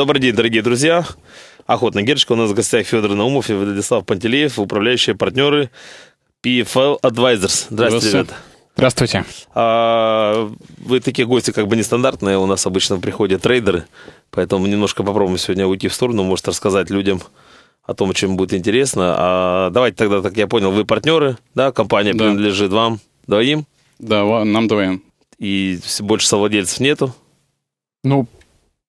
Добрый день, дорогие друзья. Охотная Герочка. У нас в гостях Федор Наумов и Владислав Пантелеев, управляющие партнеры PFL Advisors. Здравствуйте, ребята. Здравствуйте. А, вы такие гости как бы нестандартные. У нас обычно приходят трейдеры. Поэтому немножко попробуем сегодня уйти в сторону. Может, рассказать людям о том, чем будет интересно. А давайте тогда, так я понял, вы партнеры, да? Компания да. принадлежит вам двоим? Да, нам двоим. И больше совладельцев нету? Ну,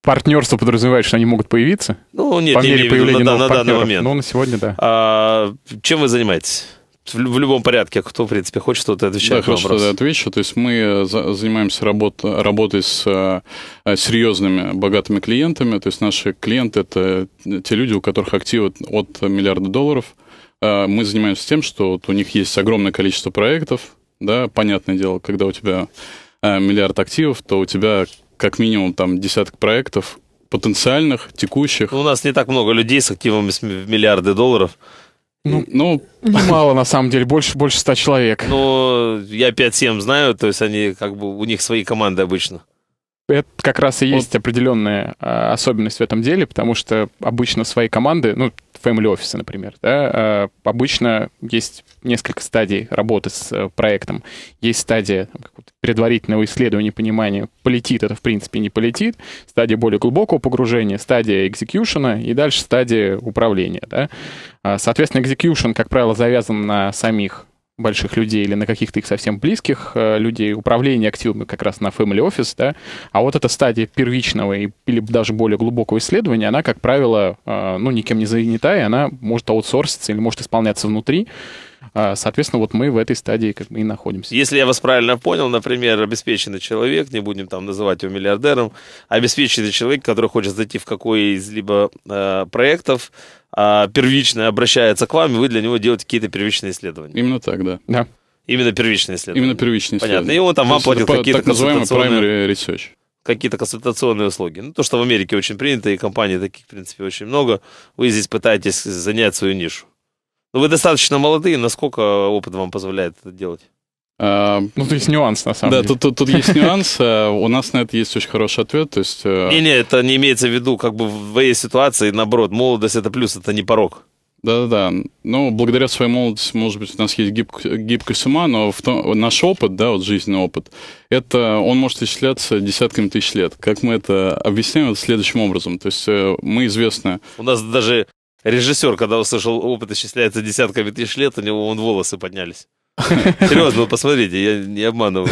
партнерство подразумевает, что они могут появиться? Ну, нет, по не мере появления на, новых на данный момент. Ну, на сегодня, да. А, чем вы занимаетесь? В, в любом порядке, кто, в принципе, хочет что-то отвечать да, на вопрос. Да, отвечу. То есть мы э, занимаемся работ, работой с э, э, серьезными, богатыми клиентами. То есть наши клиенты – это те люди, у которых активы от миллиарда долларов. мы занимаемся тем, что вот у них есть огромное количество проектов. Да, понятное дело, когда у тебя миллиард активов, то у тебя как минимум там десяток проектов потенциальных, текущих. Ну, у нас не так много людей с активами в миллиарды долларов. Ну, ну, ну мало на самом деле, больше, больше 100 человек. Ну, я 5-7 знаю, то есть они как бы, у них свои команды обычно это как раз и есть вот. определенная а, особенность в этом деле, потому что обычно свои команды, ну, family офисы, например, да, а, обычно есть несколько стадий работы с а, проектом. Есть стадия там, предварительного исследования, понимания, полетит это, в принципе, не полетит, стадия более глубокого погружения, стадия экзекьюшена и дальше стадия управления, да. А, соответственно, экзекьюшен, как правило, завязан на самих больших людей или на каких-то их совсем близких э, людей, управление активами как раз на family office, да, а вот эта стадия первичного и, или даже более глубокого исследования, она, как правило, э, ну, никем не занята, и она может аутсорситься или может исполняться внутри, а, соответственно, вот мы в этой стадии как бы и находимся. Если я вас правильно понял, например, обеспеченный человек, не будем там называть его миллиардером, обеспеченный человек, который хочет зайти в какой из либо э, проектов, э, а, первично обращается к вам, и вы для него делаете какие-то первичные исследования. Именно так, да. Да. Именно первичные исследования. Именно первичные исследования. Понятно. И он там вам платит какие-то так называемый primary research какие-то консультационные услуги. Ну, то, что в Америке очень принято, и компаний таких, в принципе, очень много. Вы здесь пытаетесь занять свою нишу. Но ну, вы достаточно молодые, насколько опыт вам позволяет это делать? А, ну, то есть нюанс, на самом да, деле. Да, тут, тут, тут есть нюанс. Э, у нас на это есть очень хороший ответ. То есть... Э, не, не, это не имеется в виду, как бы в твоей ситуации, наоборот, молодость это плюс, это не порог. Да-да-да. Ну, благодаря своей молодости, может быть, у нас есть гиб... гибкость ума, но в том... наш опыт, да, вот жизненный опыт, это он может исчисляться десятками тысяч лет. Как мы это объясняем? Это следующим образом. То есть э, мы известны... У нас даже Режиссер, когда услышал опыт исчисляется десятками тысяч лет, у него вон волосы поднялись. Серьезно, посмотрите, я не обманываю.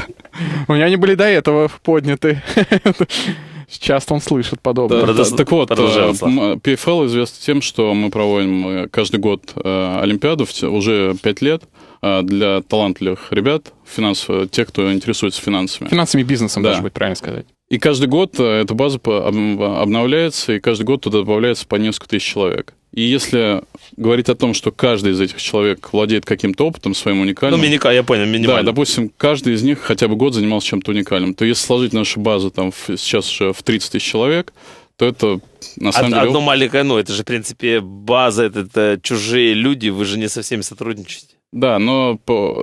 У меня они были до этого подняты. Сейчас он слышит подобное. так, вот, э, PFL известен тем, что мы проводим э, каждый год э, Олимпиаду, уже пять лет для талантливых ребят, финансов, тех, кто интересуется финансами. Финансами и бизнесом, да. может быть, правильно сказать. И каждый год э, эта база обновляется, и каждый год туда добавляется по несколько тысяч человек. И если говорить о том, что каждый из этих человек владеет каким-то опытом своим уникальным... Ну, миника, я понял, минимально. Да, допустим, каждый из них хотя бы год занимался чем-то уникальным. То если сложить нашу базу там сейчас уже в 30 тысяч человек, то это на самом Од, деле... Одно маленькое, ну, это же, в принципе, база, это, это чужие люди, вы же не со всеми сотрудничаете. Да, но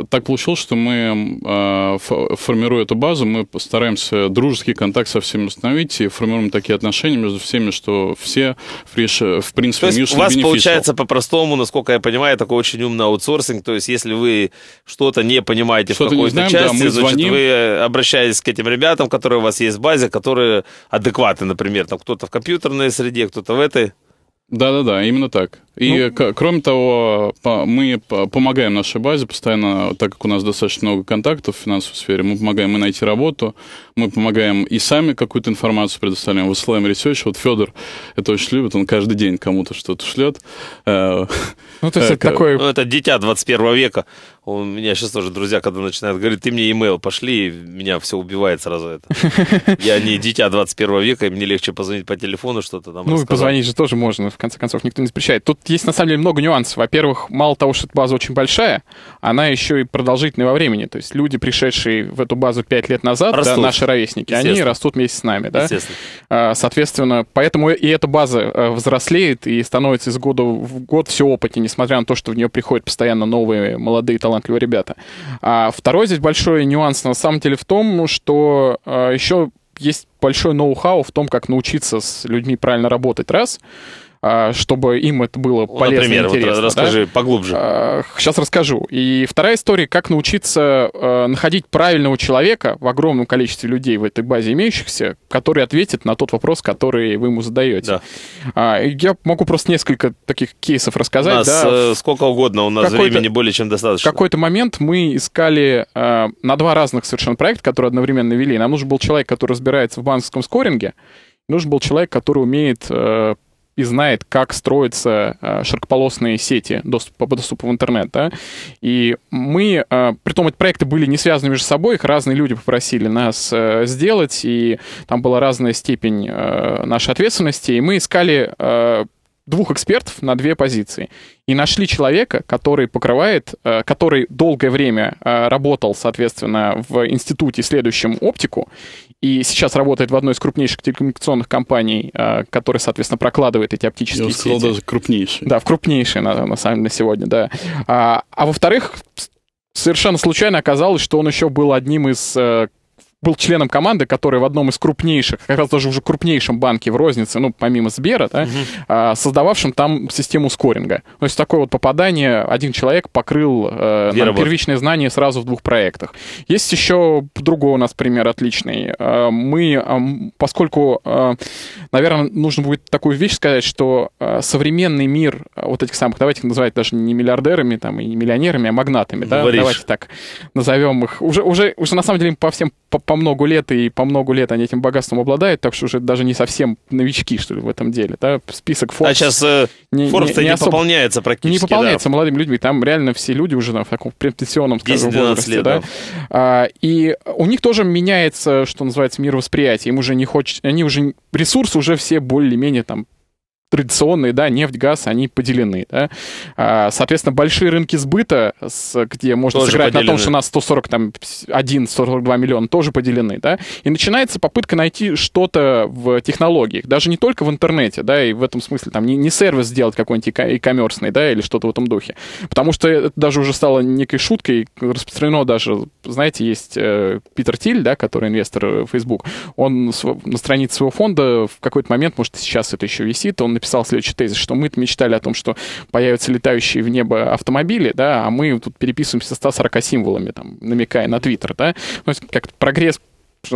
так получилось, что мы, э, формируя эту базу, мы стараемся дружеский контакт со всеми установить и формируем такие отношения между всеми, что все, в принципе, То есть у вас получается по-простому, насколько я понимаю, такой очень умный аутсорсинг. То есть если вы что-то не понимаете что в какой-то знаем, части, да, мы значит, звоним. вы обращаетесь к этим ребятам, которые у вас есть в базе, которые адекваты, например. Там кто-то в компьютерной среде, кто-то в этой. Да-да-да, именно так. И, ну... кроме того, мы помогаем нашей базе постоянно, так как у нас достаточно много контактов в финансовой сфере, мы помогаем и найти работу, мы помогаем и сами какую-то информацию предоставляем, высылаем ресерч. Вот Федор это очень любит, он каждый день кому-то что-то шлет. Э, ну, то есть э, это такое... Ну, это дитя 21 века. У меня сейчас тоже друзья, когда начинают говорить, ты мне имейл пошли, и меня все убивает сразу это. Я не дитя 21 века, и мне легче позвонить по телефону что-то там. Ну, и позвонить же тоже можно, в конце концов, никто не запрещает. Тут есть на самом деле много нюансов. Во-первых, мало того, что эта база очень большая, она еще и продолжительная во времени. То есть люди, пришедшие в эту базу 5 лет назад, растут. да, наши ровесники, они растут вместе с нами. Да? А, соответственно, поэтому и эта база э, взрослеет и становится из года в год все опытнее, несмотря на то, что в нее приходят постоянно новые молодые талантливые ребята. А второй здесь большой нюанс на самом деле в том, что э, еще есть большой ноу-хау в том, как научиться с людьми правильно работать. Раз — а, чтобы им это было ну, полезно например, и интересно. Вот расскажи да? поглубже. Сейчас а, расскажу. И вторая история, как научиться а, находить правильного человека в огромном количестве людей в этой базе имеющихся, который ответит на тот вопрос, который вы ему задаете. Да. Я могу просто несколько таких кейсов рассказать. У нас да. Э, сколько угодно, у нас времени более чем достаточно. В какой-то момент мы искали на два разных совершенно проекта, которые одновременно вели. Нам нужен был человек, который разбирается в банковском скоринге, нужен был человек, который умеет э, и знает, как строятся э, широкополосные сети доступа, по доступу в интернет. Да? И мы, э, притом эти проекты были не связаны между собой, их разные люди попросили нас э, сделать, и там была разная степень э, нашей ответственности, и мы искали э, двух экспертов на две позиции. И нашли человека, который покрывает, который долгое время работал, соответственно, в институте следующем оптику, и сейчас работает в одной из крупнейших телекоммуникационных компаний, э, которая, соответственно, прокладывает эти оптические Я сети. Я сказал даже крупнейшие. Да, в крупнейшие, на, на самом деле, на сегодня, да. А, а во-вторых, совершенно случайно оказалось, что он еще был одним из э, был членом команды, который в одном из крупнейших, как раз даже уже крупнейшем банке в рознице, ну, помимо Сбера, да, uh-huh. А, создававшим там систему скоринга. То есть такое вот попадание, один человек покрыл э, нам первичные знания сразу в двух проектах. Есть еще другой у нас пример отличный. Э, мы, э, поскольку, э, наверное, нужно будет такую вещь сказать, что современный мир вот этих самых, давайте их называть даже не миллиардерами там, и не миллионерами, а магнатами, да? Говоришь. Давайте так назовем их. Уже, уже, уже на самом деле по всем по по много лет, и по много лет они этим богатством обладают, так что уже даже не совсем новички, что ли, в этом деле. Да? Список Forbes... А сейчас э, не, Forbes не, не, не особо, пополняется практически. Не пополняется да. молодыми людьми, там реально все люди уже на, в таком пенсионном, скажем, возрасте. Лет, да? Да. А, и у них тоже меняется, что называется, мир восприятия Им уже не хочется... Они уже... Ресурсы уже все более-менее там традиционные, да, нефть, газ, они поделены, да. А, соответственно, большие рынки сбыта, где можно тоже сыграть поделены. на том, что у нас 140, там, 1, 142 миллиона тоже поделены, да. И начинается попытка найти что-то в технологиях, даже не только в интернете, да, и в этом смысле, там, не, не сервис сделать какой-нибудь и коммерсный, да, или что-то в этом духе. Потому что это даже уже стало некой шуткой, распространено даже, знаете, есть э, Питер Тиль, да, который инвестор в э, Facebook, он на странице своего фонда в какой-то момент, может, сейчас это еще висит, он написал следующий тезис, что мы мечтали о том, что появятся летающие в небо автомобили, да, а мы тут переписываемся 140 символами, там, намекая на Твиттер, да. Ну, то есть как то прогресс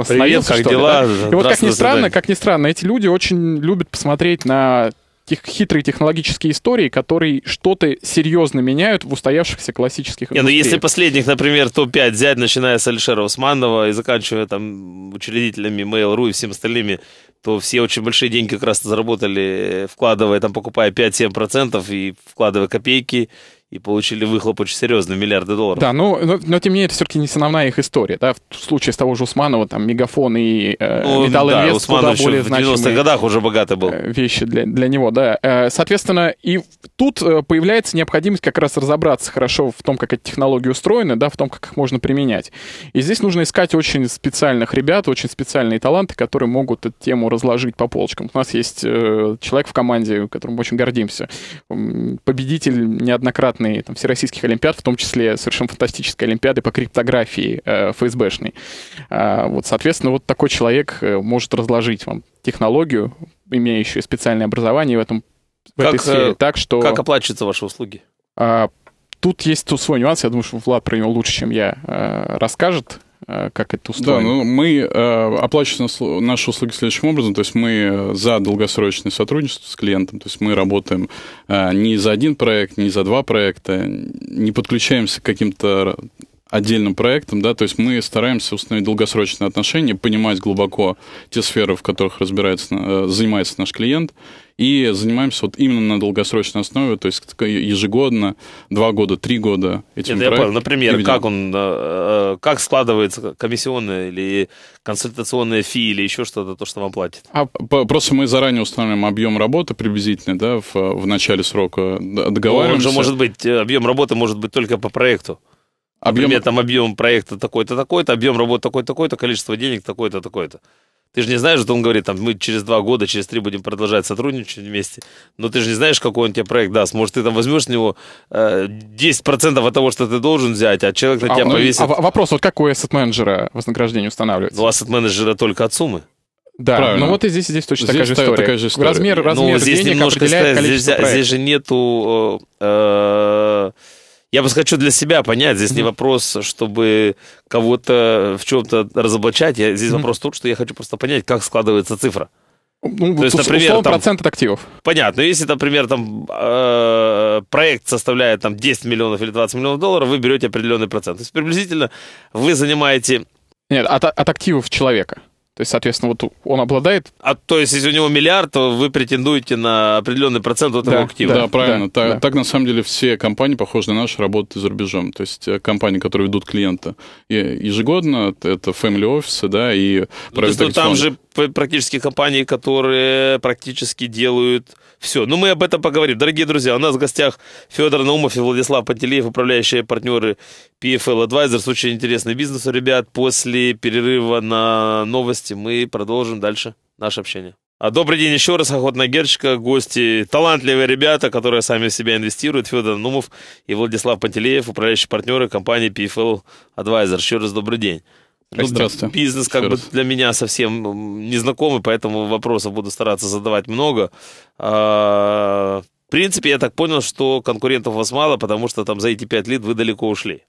Привет, как ли, дела? Да? И вот как ни странно, как ни странно, эти люди очень любят посмотреть на тех, хитрые технологические истории, которые что-то серьезно меняют в устоявшихся классических индустриях. Не, ну если последних, например, топ-5 взять, начиная с Алишера Усманова и заканчивая там учредителями Mail.ru и всем остальными, то все очень большие деньги как раз заработали, вкладывая, там, покупая 5-7% и вкладывая копейки, и получили выхлоп очень серьезный, миллиарды долларов. Да, ну, но, но тем не менее, это все-таки не основная их история. Да? В случае с того же Усманова, там, Мегафон и э, ну, Металл да, Инвест Усманов куда более в 90-х годах уже богатый был. Э, вещи для, для него, да. Э, соответственно, и тут э, появляется необходимость как раз разобраться хорошо в том, как эти технологии устроены, да, в том, как их можно применять. И здесь нужно искать очень специальных ребят, очень специальные таланты, которые могут эту тему разложить по полочкам. У нас есть человек в команде, которым мы очень гордимся, победитель неоднократно конкретной там, всероссийских олимпиад, в том числе совершенно фантастической олимпиады по криптографии э, ФСБшной. Э, вот, соответственно, вот такой человек э, может разложить вам технологию, имеющую специальное образование в, этом, в как, этой сфере, так что... Как оплачиваются ваши услуги? Э, тут есть тут свой нюанс, я думаю, что Влад про него лучше, чем я, э, расскажет. Э, как это устроено. Да, ну, мы э, оплачиваем наши услуги следующим образом, то есть мы э, за долгосрочное сотрудничество с клиентом, то есть мы работаем э, не за один проект, не за два проекта, не подключаемся к каким-то отдельным проектом, да, то есть мы стараемся установить долгосрочные отношения, понимать глубоко те сферы, в которых разбирается, э, занимается наш клиент, и занимаемся вот именно на долгосрочной основе, то есть ежегодно, два года, три года этим Это я понял. Например, как он, э, э, как складывается комиссионная или консультационная фи или еще что-то, то, что вам платит? А, просто мы заранее устанавливаем объем работы приблизительно, да, в, в начале срока договариваемся. он же может быть, объем работы может быть только по проекту. Объем... Например, там объем проекта такой-то, такой-то, объем работы такой-то, такой-то, количество денег такое-то, такое-то. Ты же не знаешь, что он говорит, там, мы через два года, через три будем продолжать сотрудничать вместе, но ты же не знаешь, какой он тебе проект даст. Может, ты там возьмешь с него э, 10% от того, что ты должен взять, а человек на а тебя а, повесит. А, вопрос, вот какое ассет-менеджера вознаграждение устанавливается? Ну, ассет-менеджера только от суммы. Да, Правильно. ну вот и здесь, и здесь точно здесь такая, же история. такая же история. Размер, ну, размер ну, здесь денег определяет стоит, количество здесь, здесь же нету... Э, э, я просто хочу для себя понять, здесь mm-hmm. не вопрос, чтобы кого-то в чем-то разоблачать, я, здесь mm-hmm. вопрос в том, что я хочу просто понять, как складывается цифра. Ну, То есть, например, там, процент от активов. Понятно. Если, например, там э, проект составляет там 10 миллионов или 20 миллионов долларов, вы берете определенный процент. То есть приблизительно вы занимаете... Нет, от, от активов человека. То есть, соответственно, вот он обладает... А то есть, если у него миллиард, то вы претендуете на определенный процент от да, актива. Да, правильно. Да, так, да. так, на самом деле, все компании, похожие на наши, работают за рубежом. То есть, э, компании, которые ведут клиента э, ежегодно, это family офисы, да, и... Ну, есть, ну, там же практически компании, которые практически делают все. Ну, мы об этом поговорим. Дорогие друзья, у нас в гостях Федор Наумов и Владислав Пантелеев, управляющие партнеры PFL Advisors. Очень интересный бизнес у ребят. После перерыва на новости части мы продолжим дальше наше общение. А добрый день еще раз, Охотная Герчика, гости, талантливые ребята, которые сами в себя инвестируют, Федор Нумов и Владислав Пантелеев, управляющие партнеры компании PFL Advisor. Еще раз добрый день. Ну, ну, Здравствуйте. Бизнес как Еще бы раз. для меня совсем незнакомый, поэтому вопросов буду стараться задавать много. А, в принципе, я так понял, что конкурентов у вас мало, потому что там за эти пять лет вы далеко ушли.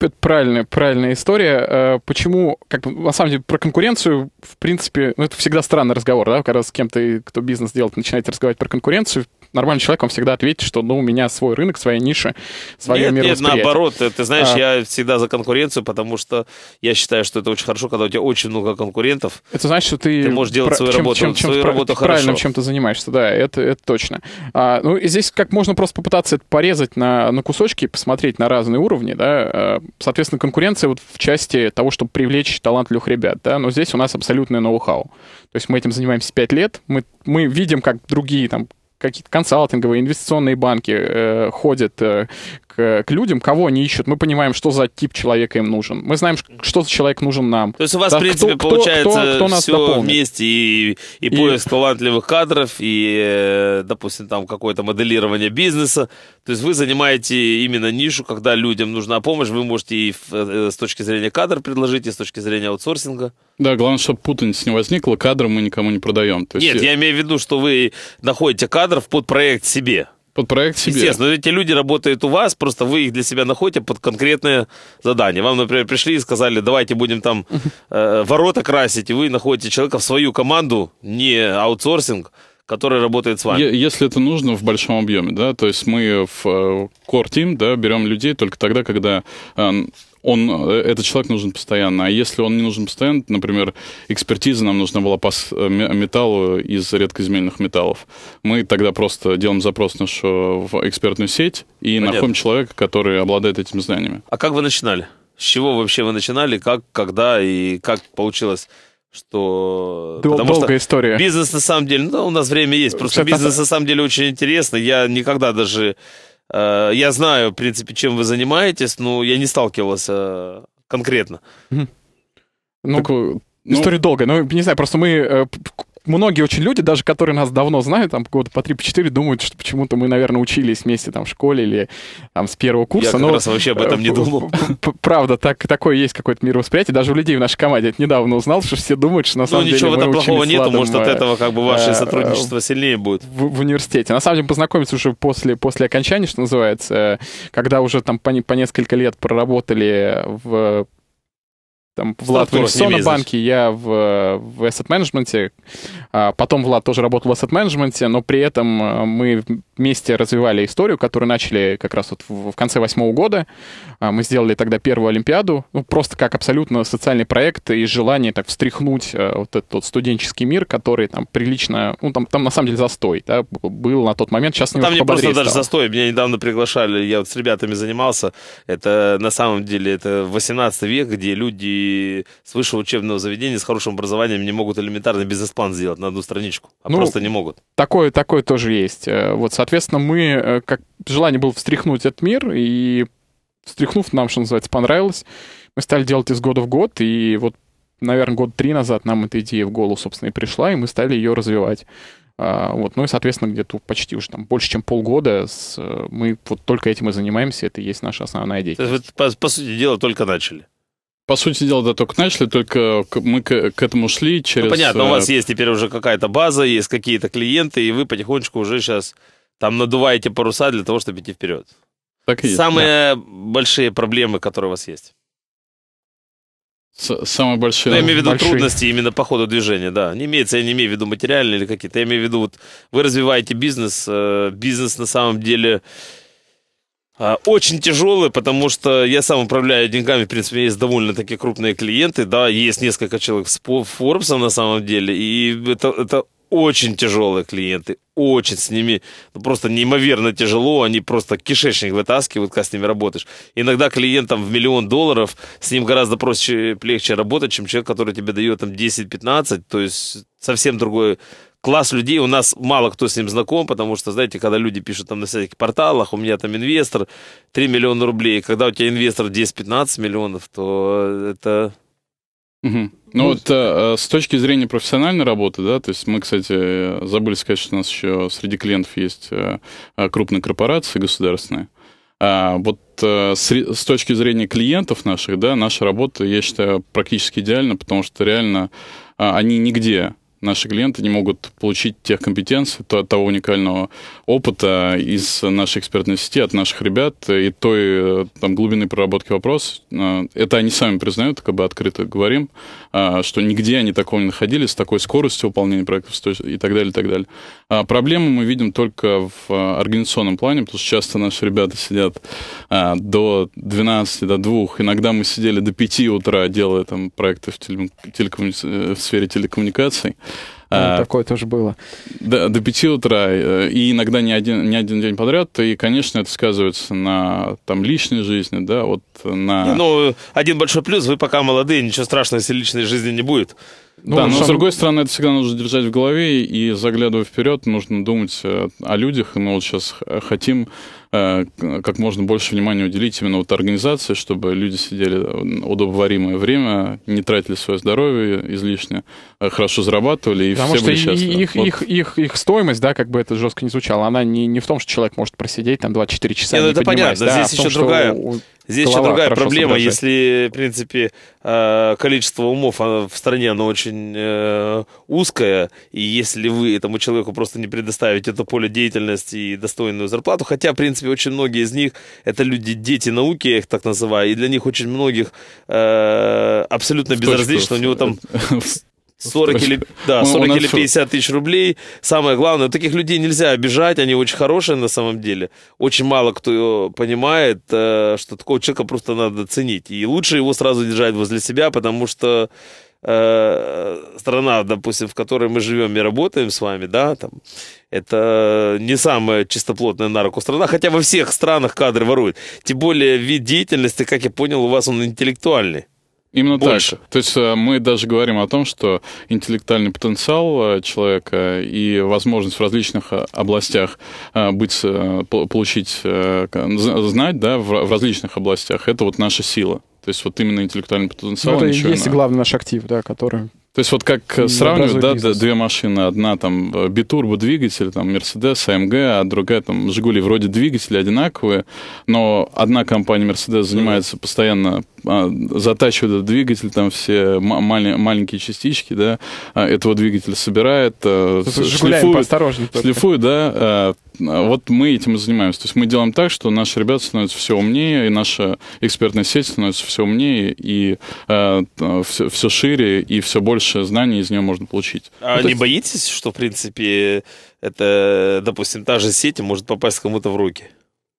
Это правильная, правильная история. Э, почему, как на самом деле, про конкуренцию, в принципе, ну, это всегда странный разговор, да, когда с кем-то, кто бизнес делает, начинаете разговаривать про конкуренцию, нормальный человек вам всегда ответит, что, ну, у меня свой рынок, своя ниша, свое нет, Нет, наоборот, ты знаешь, а... я всегда за конкуренцию, потому что я считаю, что это очень хорошо, когда у тебя очень много конкурентов. Это значит, что ты... Ты можешь делать про... свою чем, работу, чем, чем свою работу хорошо. Правильно, чем ты занимаешься, да, это, это точно. А, ну, и здесь как можно просто попытаться это порезать на, на кусочки, посмотреть на разные уровни, да, э, соответственно, конкуренция вот в части того, чтобы привлечь талантливых ребят, да, но здесь у нас абсолютное ноу-хау. То есть мы этим занимаемся 5 лет, мы, мы видим, как другие там какие-то консалтинговые, инвестиционные банки э, ходят э, к людям, кого они ищут. Мы понимаем, что за тип человека им нужен. Мы знаем, что за человек нужен нам. То есть у вас, да, в принципе, кто, получается кто, кто, кто нас все дополнит. вместе, и, и, и поиск талантливых кадров, и, э, допустим, там какое-то моделирование бизнеса. То есть вы занимаете именно нишу, когда людям нужна помощь, вы можете и э, с точки зрения кадр предложить, и с точки зрения аутсорсинга. Да, главное, чтобы путаница не возникла, кадры мы никому не продаем. То есть... Нет, я имею в виду, что вы находите кадров под проект себе под проект себе. Естественно, эти люди работают у вас, просто вы их для себя находите под конкретное задание. Вам, например, пришли и сказали, давайте будем там э, ворота красить, и вы находите человека в свою команду, не аутсорсинг, который работает с вами. Если это нужно в большом объеме, да, то есть мы в э, Core Team, да, берем людей только тогда, когда он, э, этот человек нужен постоянно. А если он не нужен постоянно, например, экспертиза нам нужна была по э, металлу из редкоземельных металлов, мы тогда просто делаем запрос нашу э, в экспертную сеть и Понятно. находим человека, который обладает этими знаниями. А как вы начинали? С чего вообще вы начинали? Как, когда и как получилось? что... Дол- Потому долгая что история. Бизнес на самом деле, ну, у нас время есть, просто Сейчас бизнес на самом деле очень интересный. Я никогда даже Э, я знаю, в принципе, чем вы занимаетесь, но я не сталкивался конкретно. Ну, так, История ну, долгая, ну, не знаю, просто мы э, многие очень люди, даже которые нас давно знают, там года по 3-4, думают, что почему-то мы, наверное, учились вместе там в школе или там с первого курса. Я как но, раз вообще об этом не э, думал. Правда, так, такое есть какое-то мировосприятие. Даже у людей в нашей команде это недавно узнал, что все думают, что на ну, самом ну, деле ничего в этом плохого нету, ладом, может, от этого как бы ваше э, сотрудничество сильнее будет. В, в университете. На самом деле познакомиться уже после, после окончания, что называется, э, когда уже там по, по несколько лет проработали в там Влад в инвестиционном банке, я в, в asset management. А потом Влад тоже работал в asset management, но при этом э, мы вместе развивали историю, которую начали как раз вот в конце восьмого года. А, мы сделали тогда первую Олимпиаду, ну, просто как абсолютно социальный проект и желание так встряхнуть э, вот этот вот студенческий мир, который там прилично, ну, там, там на самом деле застой, да, был на тот момент, сейчас Там не просто даже застой, меня недавно приглашали, я вот с ребятами занимался, это на самом деле, это 18 век, где люди с высшего учебного заведения, с хорошим образованием не могут элементарный бизнес-план сделать на одну страничку, а ну, просто не могут. Такое, такое тоже есть. Э, вот, соответственно, мы, э, как желание было встряхнуть этот мир, и встряхнув, нам, что называется, понравилось, мы стали делать из года в год, и вот, наверное, год три назад нам эта идея в голову, собственно, и пришла, и мы стали ее развивать. А, вот, ну и, соответственно, где-то почти уже там больше, чем полгода с, э, мы вот только этим и занимаемся, это и есть наша основная деятельность. То есть, по, по сути дела, только начали? по сути дела, да, только начали, только мы к, к этому шли ну, через... Ну, понятно, у вас э, есть теперь уже какая-то база, есть какие-то клиенты, и вы потихонечку уже сейчас там надуваете паруса для того, чтобы идти вперед. Так и есть, Самые да. большие проблемы, которые у вас есть? С самые большие... Ну, я имею в виду большие... трудности именно по ходу движения, да. Не имеется, я не имею в виду материальные или какие-то. Я имею в виду, вот вы развиваете бизнес, э, бизнес на самом деле а, очень тяжелый, потому что я сам управляю деньгами, в принципе, есть довольно-таки крупные клиенты, да, есть несколько человек с Форбсом на самом деле, и это, это очень тяжелые клиенты, очень с ними ну, просто неимоверно тяжело, они просто кишечник вытаскивают, как с ними работаешь. Иногда клиентам в миллион долларов с ним гораздо проще, легче работать, чем человек, который тебе дает там 10-15, то есть совсем другой класс людей, у нас мало кто с ним знаком, потому что, знаете, когда люди пишут там на всяких порталах, у меня там инвестор 3 миллиона рублей, когда у тебя инвестор 10-15 миллионов, то это... Угу. Ну вот э, э, с точки зрения профессиональной работы, да, то есть мы, кстати, забыли сказать, что у нас еще среди клиентов есть э, крупные корпорации государственные. А, вот с, точки зрения клиентов наших, да, наша работа, я считаю, практически идеальна, потому что реально а, они нигде наши клиенты не могут получить тех компетенций, то, того уникального опыта из нашей экспертной сети, от наших ребят и той э, там, глубины проработки вопроса. Э, это они сами признают, как бы открыто говорим. А, что нигде они такого не находили, с такой скоростью выполнения проектов и так далее, и так далее. А Проблемы мы видим только в а, организационном плане, потому что часто наши ребята сидят до 12, до 2, иногда мы сидели до 5 утра, делая там проекты в, теле, э, в сфере телекоммуникаций. А, ну, такое тоже было. До, до 5 утра, э, и иногда не один, не один день подряд, и, конечно, это сказывается на там, личной жизни, да, вот на... ну, один большой плюс, вы пока молодые, ничего страшного, если личной жизни не будет. Ну, да, но сам... с другой стороны, это всегда нужно держать в голове, и заглядывая вперед, нужно думать о людях, и мы вот сейчас хотим э, как можно больше внимания уделить именно вот организации, чтобы люди сидели э, удобоваримое время, не тратили свое здоровье излишне, э, хорошо зарабатывали и Потому все были счастливы. Их, вот. их, их, их стоимость, да, как бы это жестко не звучало, она не, не в том, что человек может просидеть там 24 часа. Нет, не это понятно, да, здесь а еще том, другая. Здесь еще другая проблема, содержать. если, в принципе, э, количество умов в стране, оно очень э, узкое, и если вы этому человеку просто не предоставите это поле деятельности и достойную зарплату, хотя, в принципе, очень многие из них, это люди, дети науки, я их так называю, и для них очень многих э, абсолютно безразлично, у него там 40 ну, или, да, 40 или 50 тысяч рублей. Самое главное, таких людей нельзя обижать, они очень хорошие на самом деле. Очень мало кто э, понимает, э, что такого человека просто надо ценить. И лучше его сразу держать возле себя, потому что э, страна, допустим, в которой мы живем и работаем с вами, да, там, это не самая чистоплотная наркострана, хотя во всех странах кадры воруют. Тем более вид деятельности, как я понял, у вас он интеллектуальный. Именно больше. так. То есть э, мы даже говорим о том, что интеллектуальный потенциал э, человека и возможность в различных э, областях быть, получить, знать да, в различных областях, это вот наша сила. То есть вот именно интеллектуальный потенциал. Ну, это и есть на... главный наш актив, да, который то есть вот как э, сравнивать, да, две машины, одна там э, битурбо двигатель, там Mercedes, AMG, а другая там Жигули, вроде двигатели одинаковые, но одна компания Mercedes занимается mm-hmm. постоянно а, затачивает этот двигатель, там все мал- маленькие частички, да, а, этого двигателя собирает, э, шлифует, посторожнее. Шлифует, да, а, а вот мы этим и занимаемся. То есть мы делаем так, что наши ребята становятся все умнее, и наша экспертная сеть становится все умнее, и э, все, все шире, и все больше знаний из нее можно получить. А вот не это... боитесь, что, в принципе, это, допустим, та же сеть может попасть кому-то в руки?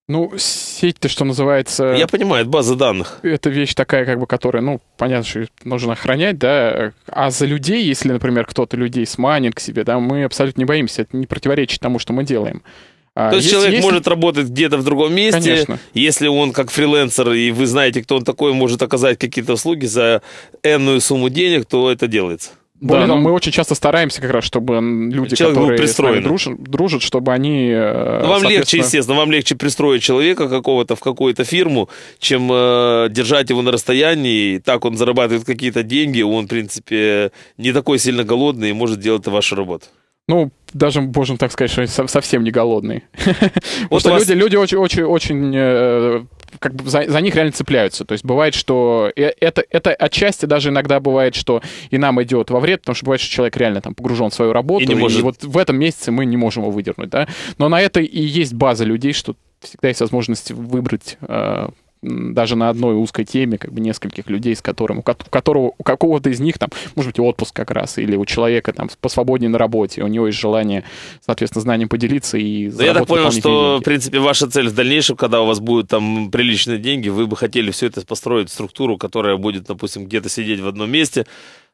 Ну, сеть-то, что называется... Я понимаю, это база данных. Это вещь такая, как бы, которая, ну, понятно, что нужно охранять, да. А за людей, если, например, кто-то людей сманит к себе, да, мы абсолютно не боимся. Это не противоречит тому, что мы делаем. А то есть, есть человек есть... может работать где-то в другом месте, Конечно. если он как фрилансер, и вы знаете, кто он такой, может оказать какие-то услуги за энную сумму денег, то это делается. Более да, того, ну... мы очень часто стараемся как раз, чтобы люди, которые был пристроен. дружат, дружат, чтобы они... Э, ну, вам соответственно... легче, естественно, вам легче пристроить человека какого-то в какую-то фирму, чем э, держать его на расстоянии, и так он зарабатывает какие-то деньги, он, в принципе, не такой сильно голодный и может делать вашу работу. Ну, даже можем так сказать, что совсем не голодный. Вот Потому вас... люди, люди очень, очень, очень э, как бы за, за них реально цепляются. То есть бывает, что э, это, это отчасти даже иногда бывает, что и нам идет во вред, потому что бывает, что человек реально там погружен в свою работу, и, не и может... и вот в этом месяце мы не можем его выдернуть, да. Но на это и есть база людей, что всегда есть возможность выбрать э, даже на одной узкой теме как бы нескольких людей, с которым, у которого, у какого-то из них там, может быть, отпуск как раз, или у человека там посвободнее на работе, у него есть желание, соответственно, знанием поделиться и Да я так понял, что, деньги. в принципе, ваша цель в дальнейшем, когда у вас будут там приличные деньги, вы бы хотели все это построить, структуру, которая будет, допустим, где-то сидеть в одном месте,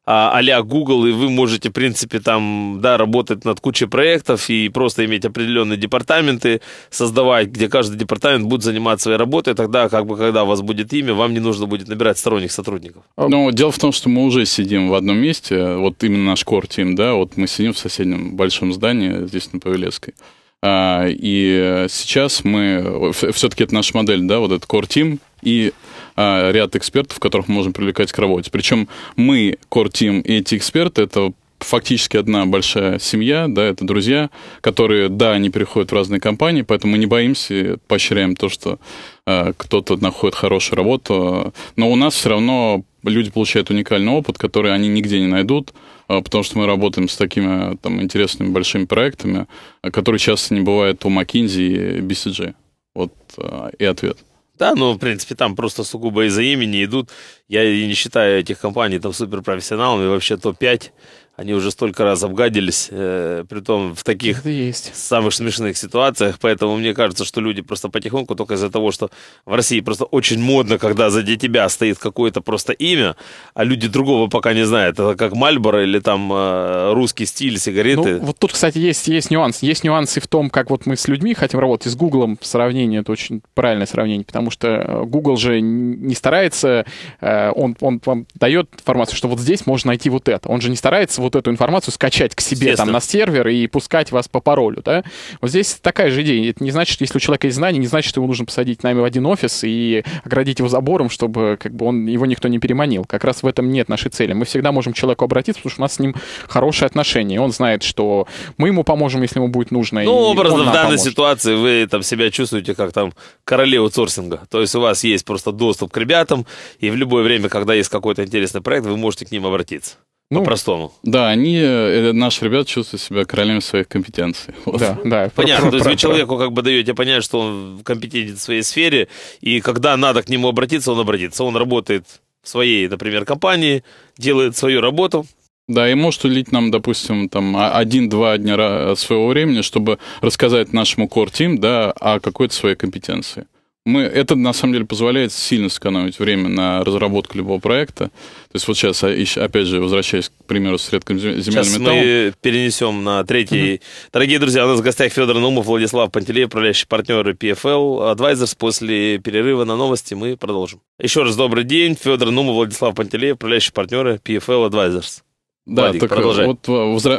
а, а-ля Google, и вы можете, в принципе, там, да, работать над кучей проектов и просто иметь определенные департаменты, создавать, где каждый департамент будет заниматься своей работой, тогда, как бы, когда у вас будет имя, вам не нужно будет набирать сторонних сотрудников. А, Но ну, дело в том, что мы уже сидим в одном месте, вот именно наш core team, да, вот мы сидим в соседнем большом здании здесь на Павелецкой. А, и сейчас мы, э, все-таки это наша модель, да, вот этот core team, и Э, ряд экспертов, которых мы можем привлекать к работе. Причем мы, Core Team и эти эксперты, это фактически одна большая семья, да, это друзья, которые, да, они переходят в разные компании, поэтому мы не боимся, поощряем то, что э, кто-то находит хорошую работу, но у нас все равно люди получают уникальный опыт, который они нигде не найдут, э, потому что мы работаем с такими э, там интересными большими проектами, э, которые часто не бывают у McKinsey и BCG. Вот э, и ответ. Да, ну, в принципе, там просто сугубо из-за имени идут. Я не считаю этих компаний там суперпрофессионалами, вообще топ-5 они уже столько раз обгадились, э, том в таких есть. самых смешных ситуациях. Поэтому мне кажется, что люди просто потихоньку, только из-за того, что в России просто очень модно, когда сзади тебя стоит какое-то просто имя, а люди другого пока не знают. Это как Мальборо или там э, русский стиль, сигареты. Ну, вот тут, кстати, есть, есть нюанс. Есть нюансы в том, как вот мы с людьми хотим работать. И с Гуглом сравнение, это очень правильное сравнение, потому что Google э, же не старается, э, он, он вам дает информацию, что вот здесь можно найти вот это. Он же не старается вот эту информацию скачать к себе там на сервер и пускать вас по паролю, да? Вот здесь такая же идея. Это не значит, что если у человека есть знания, не значит, что его нужно посадить нами в один офис и оградить его забором, чтобы как бы он, его никто не переманил. Как раз в этом нет нашей цели. Мы всегда можем к человеку обратиться, потому что у нас с ним хорошие отношения. Он знает, что мы ему поможем, если ему будет нужно. Ну, образно, в данной поможет. ситуации вы там себя чувствуете как там королева аутсорсинга. То есть у вас есть просто доступ к ребятам, и в любое время, когда есть какой-то интересный проект, вы можете к ним обратиться. Ну, По-простому. Да, они, э, наши ребята чувствуют себя королями своих компетенций. Вот. Да, да. Понятно. Про, то есть вы человеку как бы даете понять, что он компетентен в своей сфере, и когда надо к нему обратиться, он обратится. Он работает в своей, например, компании, делает свою работу, да, и может улить нам, допустим, там один-два дня своего времени, чтобы рассказать нашему core-тим, да, о какой-то своей компетенции мы, это на самом деле позволяет сильно сэкономить время на разработку любого проекта. То есть вот сейчас, а, опять же, возвращаясь к примеру с редкоземельным сейчас металлом. мы перенесем на третий. Угу. Дорогие друзья, у нас в гостях Федор Наумов, Владислав Пантелеев, управляющий партнер PFL Advisors. После перерыва на новости мы продолжим. Еще раз добрый день. Федор Наумов, Владислав Пантелеев, управляющий партнеры PFL Advisors. Да, Владик, так э, продолжай. вот э,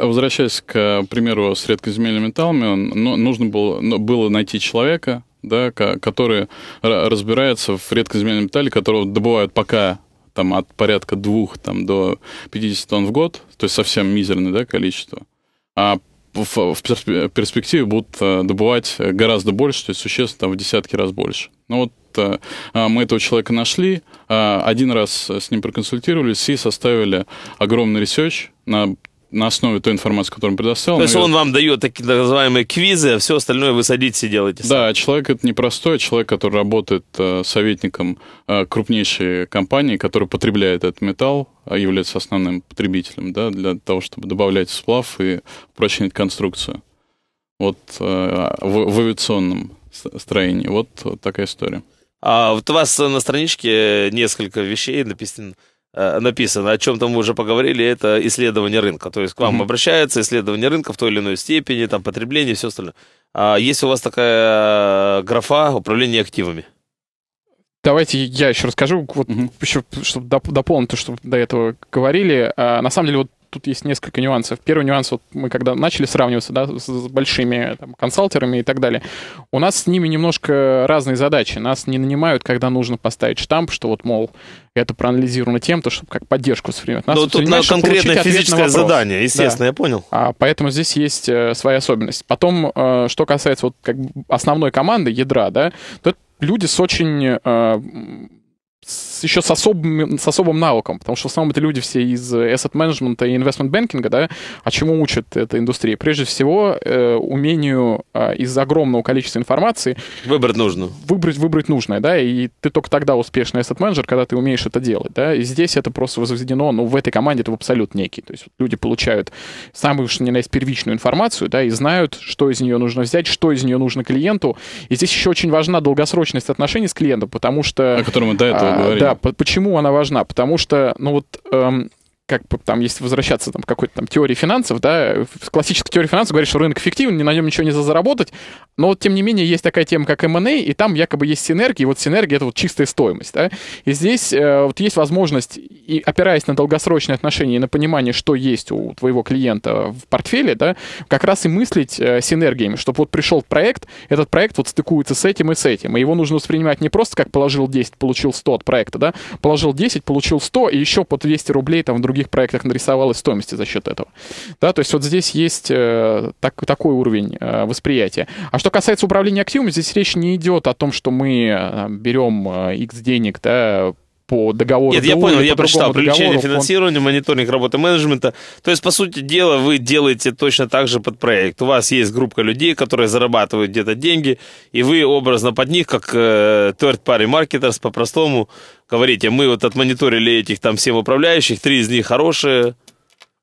возвращаясь к примеру с редкоземельными металлами, нужно было, было найти человека, да, которые разбираются в редкоизменном металле, которого добывают пока там, от порядка двух там, до 50 тонн в год, то есть совсем мизерное да, количество. А в, в перспективе будут э, добывать гораздо больше, то есть существенно там, в десятки раз больше. Ну вот э, а, мы этого человека нашли, а, один раз с ним проконсультировались и составили огромный ресерч на на основе той информации, которую он предоставил. То есть он я... вам дает так называемые квизы, а все остальное вы садитесь и делаете сами. Да, человек это непростой, а человек, который работает э, советником э, крупнейшей компании, которая потребляет этот металл, а является основным потребителем, да, для того, чтобы добавлять сплав и упрочнять конструкцию. Вот э, в, в авиационном строении. Вот такая история. А вот у вас на страничке несколько вещей написано Э, написано, о чем там мы уже поговорили, это исследование рынка. То есть к вам mm-hmm. обращается исследование рынка в той или иной степени, там потребление, все остальное. А есть у вас такая э, графа управление активами? Давайте я еще расскажу, вот mm-hmm. еще, чтобы дополнить то, что до этого говорили. А, на самом деле, вот тут есть несколько нюансов. Первый нюанс, вот мы когда начали сравниваться да, с, с большими там, консалтерами и так далее, у нас с ними немножко разные задачи. Нас не нанимают, когда нужно поставить штамп, что вот, мол, это проанализировано тем-то, чтобы как поддержку сформировать. Нас, Но ну, тут на конкретное физическое на задание, естественно, да. я понял. А, поэтому здесь есть э, своя особенность. Потом, э, что касается вот, как бы основной команды, ядра, да, то это люди с очень э, с, еще с особым, с особым навыком, потому что в основном это люди все из э, asset management и investment banking, да, а чему учат эта индустрия? Прежде всего, э, умению э, из огромного количества информации... Выбрать нужную, Выбрать, выбрать нужное, да, и ты только тогда успешный asset менеджер, когда ты умеешь это делать, да, и здесь это просто возведено, ну, в этой команде это в абсолют некий, то есть люди получают самую, что ни на есть, первичную информацию, да, и знают, что из нее нужно взять, что из нее нужно клиенту, и здесь еще очень важна долгосрочность отношений с клиентом, потому что... О котором мы до этого а, говори. Да, почему она важна? Потому что, ну вот, эм, как бы там, если возвращаться там, к какой-то там теории финансов, да, классической теории финансов говорит, что рынок эффективен на нем ничего не заработать, но вот, тем не менее есть такая тема, как M&A, а, и там якобы есть синергия, и вот синергия — это вот чистая стоимость, да, и здесь э, вот есть возможность, и опираясь на долгосрочные отношения и на понимание, что есть у твоего клиента в портфеле, да, как раз и мыслить э, синергиями, чтобы вот пришел проект, этот проект вот стыкуется с этим и с этим, и его нужно воспринимать не просто как положил 10, получил 100 от проекта, да, положил 10, получил 100, и еще по 200 рублей там в другие других проектах нарисовалось стоимости за счет этого. Да, то есть вот здесь есть э, так, такой уровень э, восприятия. А что касается управления активами, здесь речь не идет о том, что мы э, берем X денег, да, по договору. Нет, я ДУ, понял, я по прочитал. Привлечение финансирования, фонд... мониторинг работы менеджмента. То есть, по сути дела, вы делаете точно так же под проект. У вас есть группа людей, которые зарабатывают где-то деньги, и вы образно под них, как э, third party marketers, по-простому говорите, мы вот отмониторили этих там всем управляющих, три из них хорошие,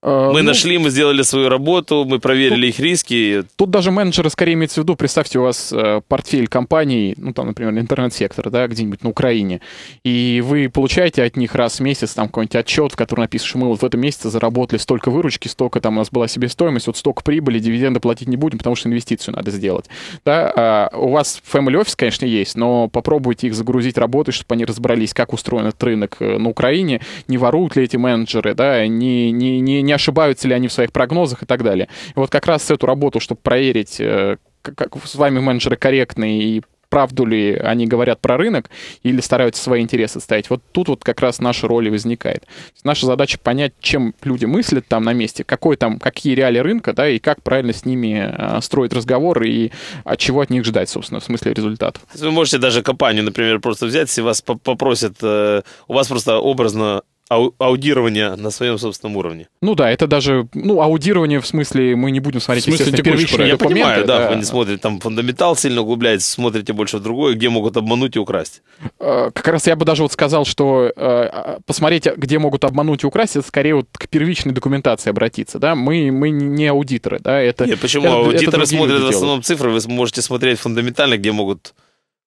а, мы ну, нашли, мы сделали свою работу, мы проверили тут, их риски. Тут даже менеджеры скорее имеют в виду, представьте, у вас э, портфель компаний, ну там, например, интернет-сектор, да, где-нибудь на Украине, и вы получаете от них раз в месяц там какой-нибудь отчет, в котором написано, что мы вот в этом месяце заработали столько выручки, столько там у нас была себестоимость, вот столько прибыли, дивиденды платить не будем, потому что инвестицию надо сделать. Да, а у вас family офис, конечно, есть, но попробуйте их загрузить работой, чтобы они разобрались, как устроен этот рынок э, на Украине, не воруют ли эти менеджеры, да, не, не, не, не ошибаются ли они в своих прогнозах и так далее. И вот как раз эту работу, чтобы проверить, э, как с вами менеджеры корректные и правду ли они говорят про рынок или стараются свои интересы ставить. Вот тут вот как раз наша роль и возникает. Наша задача понять, чем люди мыслят там на месте, какой там, какие реалии рынка, да, и как правильно с ними а, строить разговор и от а, чего от них ждать, собственно, в смысле результатов. Вы можете даже компанию, например, просто взять, если вас попросят, э, у вас просто образно ау- аудирование на своем собственном уровне. Ну да, это даже, ну, аудирование в смысле мы не будем смотреть, в смысле, первичные Я понимаю, да, да, вы не смотрите, там фундаментал сильно углубляется, смотрите больше в другое, где могут обмануть и украсть. Э, как раз я бы даже вот сказал, что э, а, посмотреть, где могут обмануть и украсть, это скорее вот к первичной документации обратиться, да, мы, мы не аудиторы, да, это... Нет, почему это, аудиторы это смотрят в основном цифры, вы можете смотреть фундаментально, где могут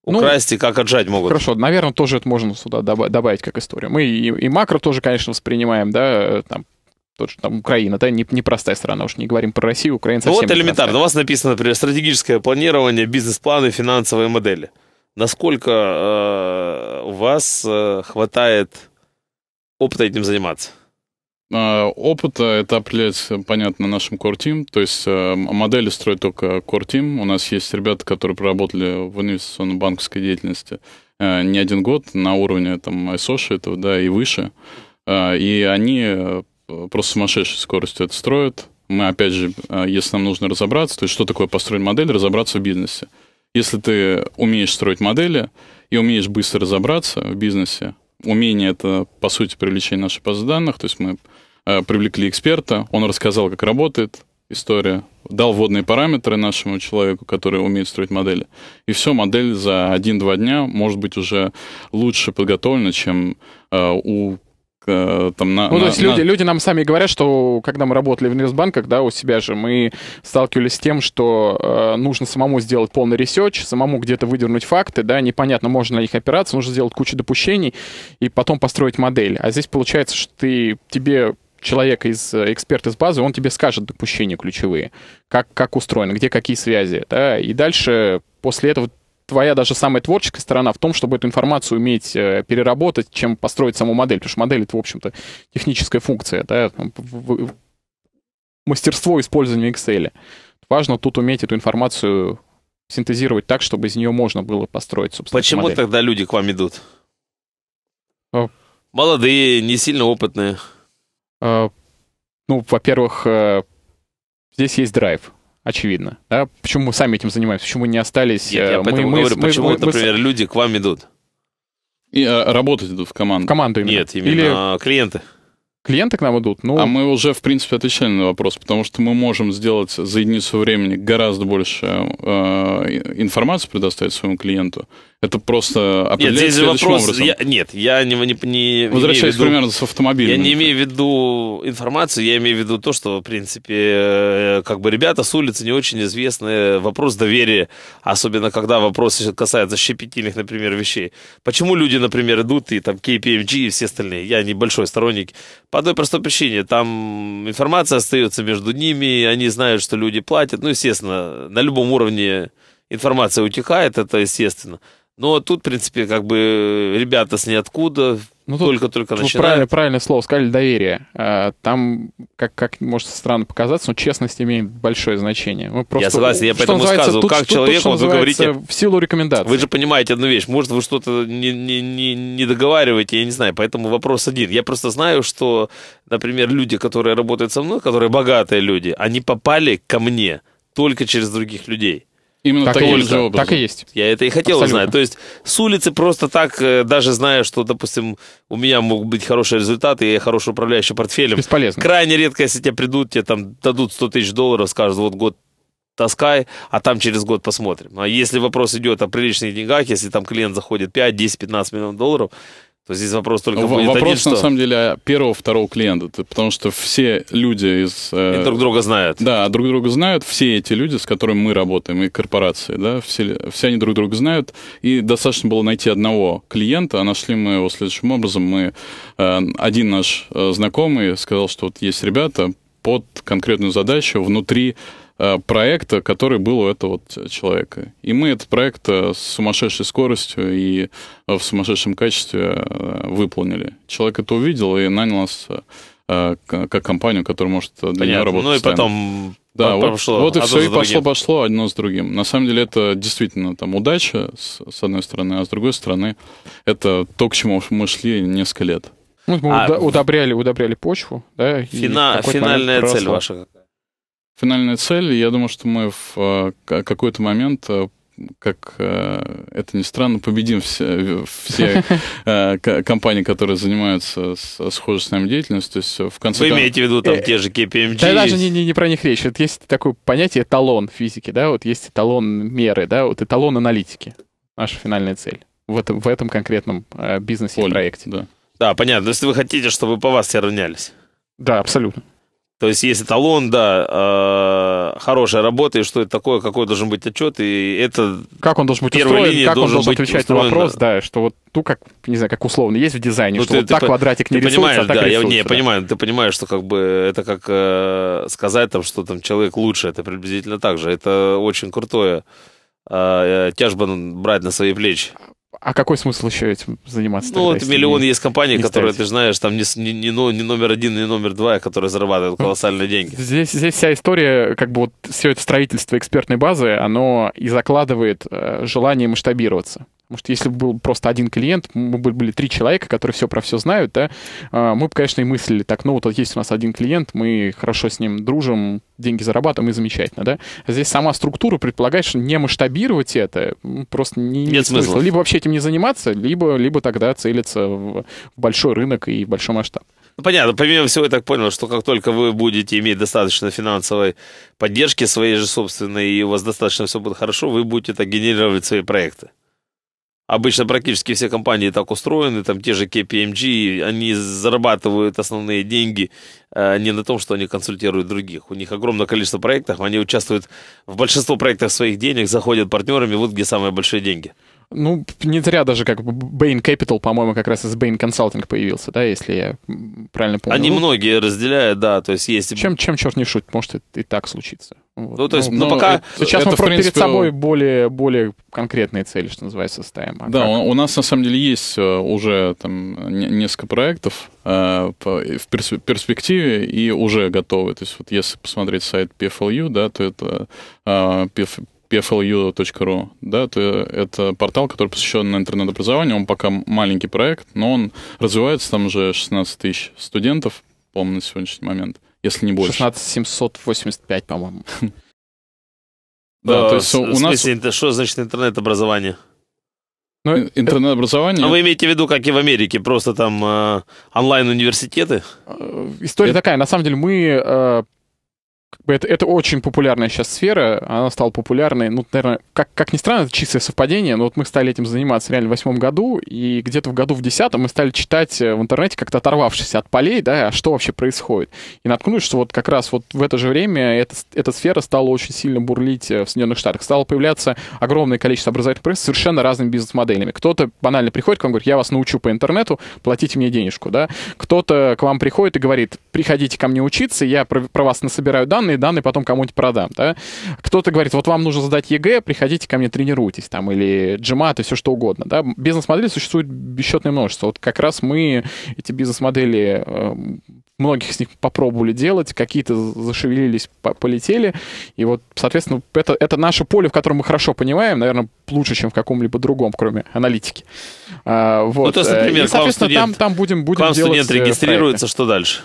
ну, Украсть ну, и как отжать могут. Хорошо, наверное, тоже это можно сюда добавить как историю. Мы и, и макро тоже, конечно, воспринимаем, да, там, тот же там Украина, да, непростая не страна, уж не говорим про Россию, Украина ну, совсем Вот элементарно, у вас написано, например, стратегическое планирование, бизнес-планы, финансовые модели. Насколько э, у вас э, хватает опыта этим заниматься? А, опыта это определяется, понятно, нашим Core Team. То есть э, модели строит только Core Team. У нас есть ребята, которые проработали в инвестиционно-банковской деятельности э, не один год на уровне там ISOSH этого, да, и выше. А, и они э, просто сумасшедшей скоростью это строят. Мы, опять же, если нам нужно разобраться, то есть что такое построить модель, разобраться в бизнесе. Если ты умеешь строить модели и умеешь быстро разобраться в бизнесе, умение это, по сути, привлечение нашей базы данных, то есть мы Э, привлекли эксперта, он рассказал, как работает история, дал вводные параметры нашему человеку, который умеет строить модели. И все, модель за 1-2 дня может быть уже лучше подготовлена, чем э, у э, там на, ну, на, то есть на... люди, люди нам сами говорят, что когда мы работали в инвестбанках, да, у себя же, мы сталкивались с тем, что э, нужно самому сделать полный ресерч, самому где-то выдернуть факты, да, непонятно, можно на них опираться, нужно сделать кучу допущений и потом построить модель. А здесь получается, что ты, тебе человек из, э, эксперт из базы, он тебе скажет допущения ключевые, как, как устроено, где какие связи, да, и дальше после этого твоя даже самая творческая сторона в том, чтобы эту информацию уметь э, переработать, чем построить саму модель, потому что модель это, в общем-то, техническая функция, да, мастерство использования Excel. Важно тут уметь эту информацию синтезировать так, чтобы из нее можно было построить, собственно, Почему модель. тогда люди к вам идут? А? Молодые, не сильно опытные. Э, ну, во-первых, э, здесь есть драйв, очевидно. Да? Почему мы сами этим занимаемся? Почему мы не остались... Нет, я э, мы, мы, говорю, мы, почему, мы, например, мы... люди к вам идут? И, а, работать идут в команду. В команду именно. Нет, именно Или... клиенты. Клиенты к нам идут, ну... А мы уже, в принципе, отвечали на вопрос, потому что мы можем сделать за единицу времени гораздо больше э, информации предоставить своему клиенту, это просто определяется нет, здесь вопрос, образом. Я, нет, я не, не, не Возвращаясь виду, примерно с автомобилем. Я не имею в виду информацию, я имею в виду то, что, в принципе, э, как бы ребята с улицы не очень известны. Вопрос доверия, особенно когда вопрос касается щепетильных, например, вещей. Почему люди, например, идут и там KPMG и все остальные? Я небольшой сторонник. По одной простой причине. Там информация остается между ними, они знают, что люди платят. Ну, естественно, на любом уровне информация утекает, это естественно. Но тут, в принципе, как бы э, ребята с ниоткуда, ну, только-только начинают. Правильно, правильное слово сказали, доверие. А, там, как, как может странно показаться, но честность имеет большое значение. Мы просто, я согласен, я поэтому сказываю, тут, как тут, человек, тут, вот вы говорите... В силу рекомендаций. Вы же понимаете одну вещь, может, вы что-то не, не, не, не договариваете, я не знаю, поэтому вопрос один. Я просто знаю, что, например, люди, которые работают со мной, которые богатые люди, они попали ко мне только через других людей. Именно так таким же Так и есть. Я это и хотел Абсолютно. узнать. То есть с улицы просто так, э, даже зная, что, допустим, у меня могут быть хорошие результаты, и хороший управляющий портфелем. Бесполезно. Крайне редко, если тебе придут, тебе там дадут 100 тысяч долларов, скажут, вот год таскай, а там через год посмотрим. Ну, а если вопрос идет о приличных деньгах, если там клиент заходит 5, 10, 15 миллионов долларов, то есть здесь вопрос только ну, в, будет вопрос, один, что... на самом деле, первого-второго клиента. Потому что все люди из... Э, и друг друга знают. Да, друг друга знают. Все эти люди, с которыми мы работаем, и корпорации, да, все, все они друг друга знают. И достаточно было найти одного клиента, а нашли мы его следующим образом. Мы, э, один наш э, знакомый сказал, что вот есть ребята под конкретную задачу внутри Э, проекта, который был у этого человека. И мы этот проект э, с сумасшедшей скоростью и э, в сумасшедшем качестве выполнили. Человек это увидел и нанял нас как компанию, которая может для Понятно. него работать. Ну и потом да, вот, вот и все, и пошло-пошло одно с другим. На самом деле это действительно там удача, с, с одной стороны, а с другой стороны, это то, к чему мы шли несколько лет. Ну, мы а... удобряли, удобряли почву, да? Фина... Финальная цель ваша финальная цель. Я думаю, что мы в э, какой-то момент э, как э, это ни странно, победим все, все компании, которые занимаются схожей с нами деятельностью. То есть в конце Вы кон... имеете в виду там те же KPMG? Эм да, даже не, не, не про них речь. Вот есть такое понятие эталон физики, да, вот есть эталон меры, да, вот эталон аналитики. Наша финальная цель в этом, в этом конкретном бизнесе и проекте. Да. да, понятно. То есть вы хотите, чтобы по вас все равнялись? Да, абсолютно. То есть есть эталон, да, э, хорошая работа, и что это такое, какой должен быть отчет, и это... Как он должен быть устроен, как должен он должен отвечать устроен, на вопрос, да. да, что вот, ну, как, не знаю, как условно, есть в дизайне, ну, что ты, вот ты, так по... квадратик не ты рисуется, понимаешь, а так да, рисуется. Я, не, да. понимаю, ты понимаешь, что как бы это как э, сказать там, что там человек лучше, это приблизительно так же. Это очень крутое э, э тяжба брать на свои плечи. А какой смысл еще этим заниматься? Ну, тогда, это миллион не, есть компаний, которые, ты знаешь, там не, не, не, ну, не номер один, не номер два, которые зарабатывают ну, колоссальные деньги. Здесь, здесь вся история, как бы вот все это строительство экспертной базы, оно и закладывает э, желание масштабироваться. Потому что если бы был просто один клиент, мы бы были три человека, которые все про все знают, да, а, мы бы, конечно, и мыслили так, ну вот есть у нас один клиент, мы хорошо с ним дружим, деньги зарабатываем, и замечательно, да. А здесь сама структура предполагает, что не масштабировать это просто не, нет смысла. смысла. Либо вообще этим не заниматься, либо, либо тогда целиться в большой рынок и большой масштаб. Ну, понятно. Помимо всего, я так понял, что как только вы будете иметь достаточно финансовой поддержки своей же собственной, и у вас достаточно все будет хорошо, вы будете так генерировать свои проекты. Обычно практически все компании так устроены, там те же KPMG, они зарабатывают основные деньги э, не на том, что они консультируют других. У них огромное количество проектов, они участвуют в большинство проектов своих денег, заходят партнерами, вот где самые большие деньги. Ну, не зря даже как Bain Capital, по-моему, как раз из Bain Consulting появился, да, если я правильно понял. Они ну, многие разделяют, да, то есть есть... Чем, чем черт не шутит, может и, и так случиться. Ну, то есть, ну, ну, ну пока... Сейчас это, мы принципе... перед собой более, более конкретные цели, что называется, ставим. А да, как? у, у нас на самом деле есть э, уже там несколько проектов э, в перспективе и уже готовы. То есть, вот если посмотреть сайт PFLU, да, то это э, pflu.ru, да, то это портал, который посвящен интернет-образованию, он пока маленький проект, но он развивается, там уже 16 тысяч студентов, по-моему, на сегодняшний момент если не больше. 16785, по-моему. Да, то есть у нас... Что значит интернет-образование? Ну, интернет-образование. А вы имеете в виду, как и в Америке, просто там э, онлайн-университеты? Э, история такая. На самом деле мы э, как бы это, это очень популярная сейчас сфера, она стала популярной, ну, наверное, как, как ни странно, это чистое совпадение, но вот мы стали этим заниматься реально в восьмом году, и где-то в году в десятом мы стали читать э, в интернете, как-то оторвавшись от полей, да, а что вообще происходит. И наткнулись, что вот как раз вот в это же время эта, эта сфера стала очень сильно бурлить э, в Соединенных Штатах. Стало появляться огромное количество образовательных проектов с совершенно разными бизнес-моделями. Кто-то банально приходит к вам и говорит, я вас научу по интернету, платите мне денежку, да. Кто-то к вам приходит и говорит, приходите ко мне учиться, я про, про вас насобираю данные, данные, данные потом кому-нибудь продам, да. Кто-то говорит, вот вам нужно сдать ЕГЭ, приходите ко мне, тренируйтесь, там, или джиматы, все что угодно, да. Бизнес-моделей существует бесчетное множество. Вот как раз мы эти бизнес-модели э, многих из них попробовали делать, какие-то зашевелились, полетели. И вот, соответственно, это, это наше поле, в котором мы хорошо понимаем, наверное, лучше, чем в каком-либо другом, кроме аналитики. А, вот. Ну, то есть, например, э, и, соответственно, там, там будем, будем к вам делать студент э, регистрируется, проекты. что дальше?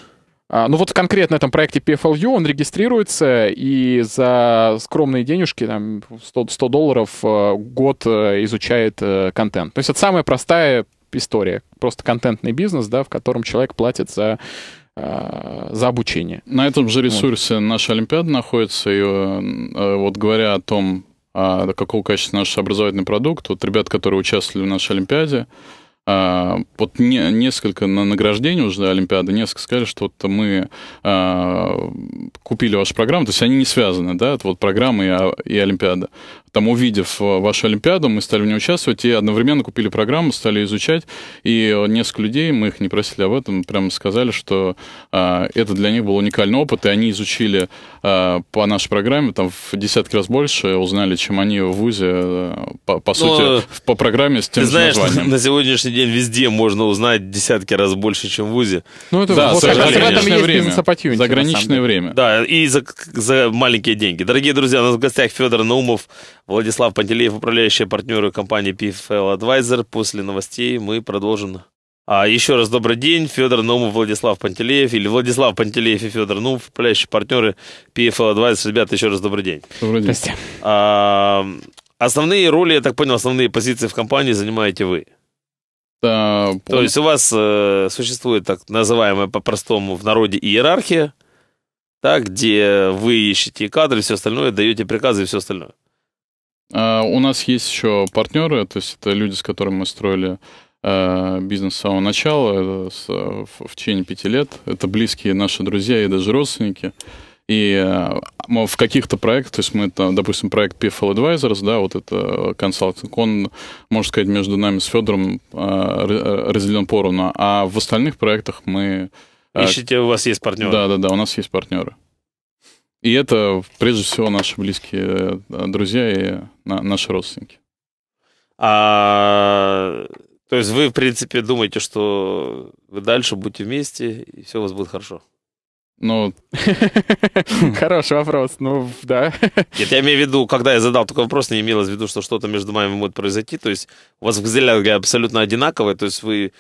А, ну вот конкретно в этом проекте PFLU он регистрируется, и за скромные денежки, там 100, 100 долларов, э, год э, изучает э, контент. То есть это самая простая история. Просто контентный бизнес, да, в котором человек платит за за обучение. На этом же ресурсе вот. наша Олимпиада находится, и вот говоря о том, какого качества наш образовательный продукт, вот ребят, которые участвовали в нашей Олимпиаде, а, вот не, несколько на награждений уже Олимпиады, несколько сказали, что вот мы а, купили вашу программу, то есть они не связаны, да, это вот программа и, и Олимпиада там, увидев э, вашу Олимпиаду, мы стали в ней участвовать и одновременно купили программу, стали изучать. И э, несколько людей, мы их не просили об этом, прямо сказали, что э, это для них был уникальный опыт, и они изучили э, по нашей программе там в десятки раз больше, узнали, чем они в ВУЗе, э, по, по Но, ну, по программе с тем ты же знаешь, названием. на сегодняшний день везде можно узнать десятки раз больше, чем в ВУЗе. Ну, это да, вот, заграничное время. Заграничное время. Да, и за, за маленькие деньги. Дорогие друзья, у нас в гостях Федор Наумов, Владислав Пантелеев, управляющий партнеры компании PFL Advisor. После новостей мы продолжим. А еще раз добрый день, Федор Наумов, Владислав Пантелеев, или Владислав Пантелеев и Федор Наумов, управляющие партнеры PFL Advisor. Ребята, еще раз добрый день. Добрый день. Здрасте. А, основные роли, я так понял, основные позиции в компании занимаете вы. Да, То есть у вас э, существует так называемая по-простому в народе иерархия, так где вы ищете кадры, все остальное, даете приказы и все остальное. А, у нас есть еще партнеры, то есть это люди, с которыми мы строили э, бизнес с самого начала, с, в, течение пяти лет. Это близкие наши друзья и даже родственники. И э, в каких-то проектах, то есть мы, там, допустим, проект PFL Advisors, да, вот это консалтинг, он, можно сказать, между нами с Федором э, разделен поровну, а в остальных проектах мы... Ищите, у вас есть партнеры. Да-да-да, у нас есть партнеры. И это, прежде всего, наши близкие друзья и на, наши родственники. А, то есть вы, в принципе, думаете, что вы дальше будете вместе, и все у вас будет хорошо? Ну, хороший вопрос, ну, да. Нет, я имею в виду, когда я задал такой вопрос, не имелось в виду, что что-то между вами будет произойти, то есть у вас взгляды абсолютно одинаковые, то есть вы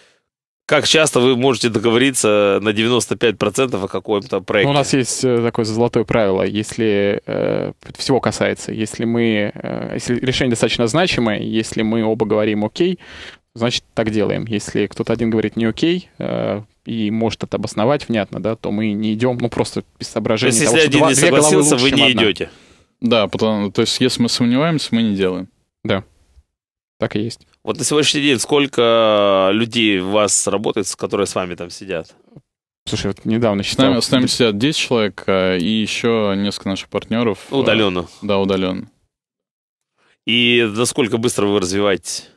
как часто вы можете договориться на 95% о каком-то проекте? Ну, у нас есть э, такое золотое правило, если э, всего касается, если мы, э, если решение достаточно значимое, если мы оба говорим «Окей», значит, так делаем. Если кто-то один говорит не окей, э, и может это обосновать внятно, да, то мы не идем, ну, просто без соображения. То есть, того, если один не согласился, вы не одна. идете? Да, потому, то есть, если мы сомневаемся, мы не делаем. Да, так и есть. Вот на сегодняшний день сколько людей у вас работает, которые с вами там сидят? Слушай, вот недавно считал. С нами, с нами сидят 10 человек а, и еще несколько наших партнеров. А, удаленно. Да, удаленно. И насколько быстро вы развиваетесь?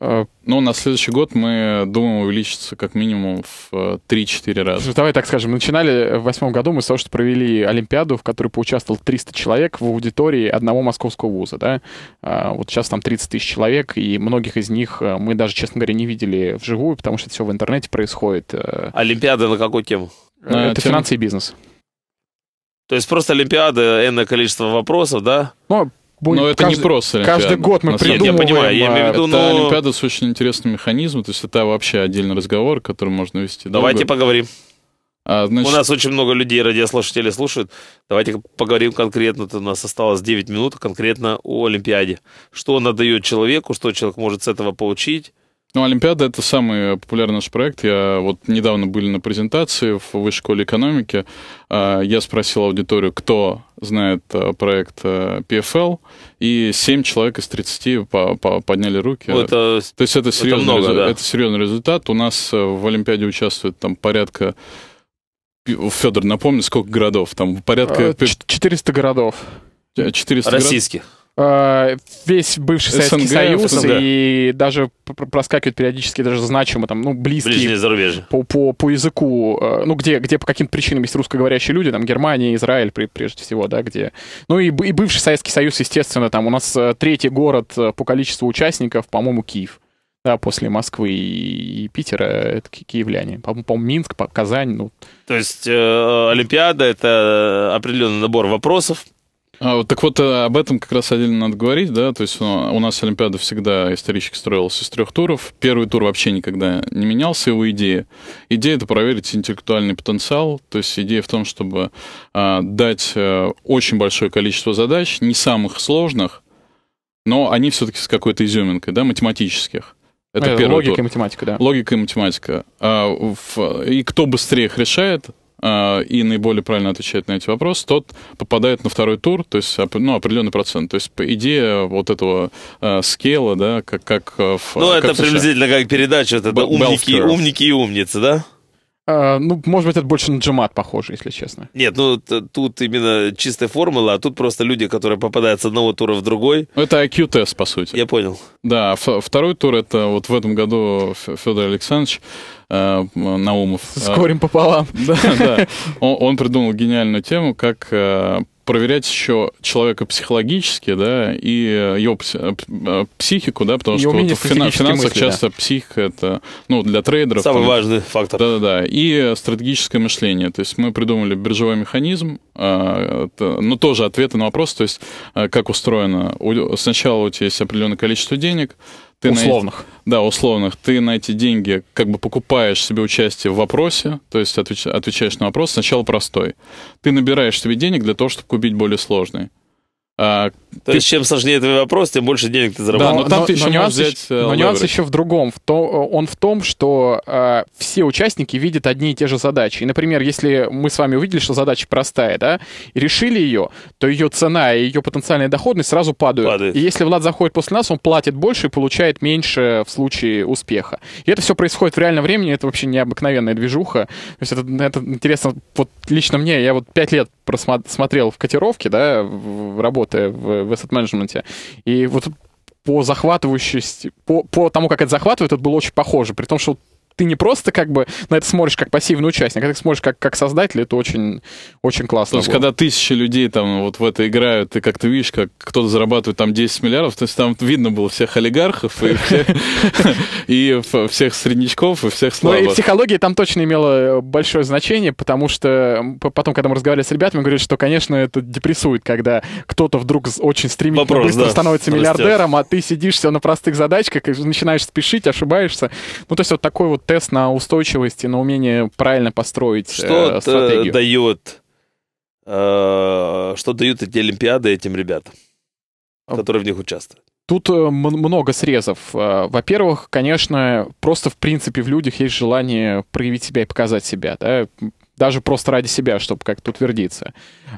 Э, ну, на следующий год мы думаем увеличиться как минимум в 3-4 э, раза. Давай так скажем, начинали э, в восьмом году мы с того, что провели Олимпиаду, в которой поучаствовал 300 человек в аудитории одного московского вуза, да. А, вот сейчас там 30 тысяч человек, и многих из них мы даже, честно говоря, не видели вживую, потому что это все в интернете происходит. Олимпиада на какую тему? это тем... финансы и бизнес. То есть просто Олимпиада, энное количество вопросов, да? Ну, будем... Но это каждый, не просто Олимпиада. Каждый год мы придумываем... Нет, я понимаю, я имею в а, виду, это но... Ну, Олимпиада с очень интересным механизмом, то есть это вообще отдельный разговор, который можно вести. Давайте долго. поговорим. А, значит... У нас очень много людей, радиослушателей слушают. Давайте поговорим конкретно. У нас осталось 9 минут конкретно о Олимпиаде. Что она дает человеку, что человек может с этого получить, ну, Олимпиада — это самый популярный наш проект. Я вот недавно были на презентации в Высшей школе экономики. А, я спросил аудиторию, кто знает э, проект э, PFL, и 7 человек из 30 подняли руки. Ну, это, То есть это серьезный, это, много, да. это серьезный результат. У нас э, в Олимпиаде участвует там порядка Федор, напомни, сколько городов? Там порядка... 400 городов. 400 Российских. Городов? Э, весь бывший Советский Союз СНГ. и даже проскакивают периодически даже значимо там, ну, близкие по, по, по языку, э, ну, где, где по каким-то причинам есть русскоговорящие люди, там, Германия, Израиль, прежде всего, да, где... Ну, и, и бывший Советский Союз, естественно, там у нас э, третий город по количеству участников, по-моему, Киев. Да, после Москвы и, Питера это киевляне. По-моему, по Минск, по Казань. Ну. То есть э, Олимпиада это определенный набор вопросов, а, так вот, э, об этом как раз отдельно надо говорить, да, то есть ну, у нас Олимпиада всегда исторически строилась из трех туров. Первый тур вообще никогда не менялся, его идея. Идея — это проверить интеллектуальный потенциал, то есть идея в том, чтобы а, дать а, очень большое количество задач, не самых сложных, но они все-таки с какой-то изюминкой, да, математических. Это, Это первый логика тур. и математика, да. Логика и математика. А, в, и кто быстрее их решает, а, и наиболее правильно отвечает на эти вопросы, тот попадает на второй тур, то есть ну, определенный процент. То есть по идея вот этого а, э, скейла, да, как, как в... Ну, как это в США. приблизительно как передача, вот это умники, умники и умницы, да? А, ну, может быть, это больше на джемат похоже, если честно. Нет, ну, тут именно чистая формула, а тут просто люди, которые попадают с одного тура в другой. Ну, это IQ-тест, по сути. Я понял. Да, второй тур, это вот в этом году Федор Александрович Э, Наумов. С корем пополам. Да, да. Он, он придумал гениальную тему, как э, проверять еще человека психологически, да, и э, его психику, да, потому и что вот в финансах мысли, часто да. психика это, ну, для трейдеров. Самый там, важный фактор. Да-да-да, и стратегическое мышление. То есть мы придумали биржевой механизм, а, но тоже ответы на вопрос, то есть как устроено. Сначала у тебя есть определенное количество денег, ты условных. На, да, условных. Ты на эти деньги как бы покупаешь себе участие в вопросе, то есть отвечаешь на вопрос сначала простой. Ты набираешь себе денег для того, чтобы купить более сложный. А, то ты... есть, чем сложнее твой вопрос, тем больше денег ты зарабатываешь. Да, но, там но, ты еще но, нюанс, взять, еще, но нюанс еще в другом. В то, он в том, что э, все участники видят одни и те же задачи. И, например, если мы с вами увидели, что задача простая, да, и решили ее, то ее цена и ее потенциальная доходность сразу падают. Падает. И если Влад заходит после нас, он платит больше и получает меньше в случае успеха. И это все происходит в реальном времени, это вообще необыкновенная движуха. То есть это, это интересно, вот лично мне, я вот пять лет просмотрел в котировке, да, в, работая в, в asset management. И вот по захватывающести, по, по тому, как это захватывает, это было очень похоже. При том, что ты не просто как бы на это смотришь как пассивный участник, а ты смотришь как, как создатель, это очень, очень классно. То есть, когда тысячи людей там вот в это играют, ты как-то видишь, как кто-то зарабатывает там 10 миллиардов, то есть там видно было всех олигархов и всех среднячков, и всех слабых. Ну и психология там точно имела э, большое значение, потому что потом, когда мы разговаривали с ребятами, говорили, что, конечно, это депрессует, когда кто-то вдруг очень стремительно Вопрос, быстро да, становится миллиардером, а ты сидишь все на простых задачках и начинаешь спешить, ошибаешься. Ну, то есть вот такой вот тест на устойчивость и на умение правильно построить что э, стратегию. Дают, э, что дают эти Олимпиады этим ребятам, а которые в них участвуют? Тут э, много срезов. Э, во-первых, конечно, просто в принципе в людях есть желание проявить себя и показать себя. Да? Даже просто ради себя, чтобы как-то утвердиться.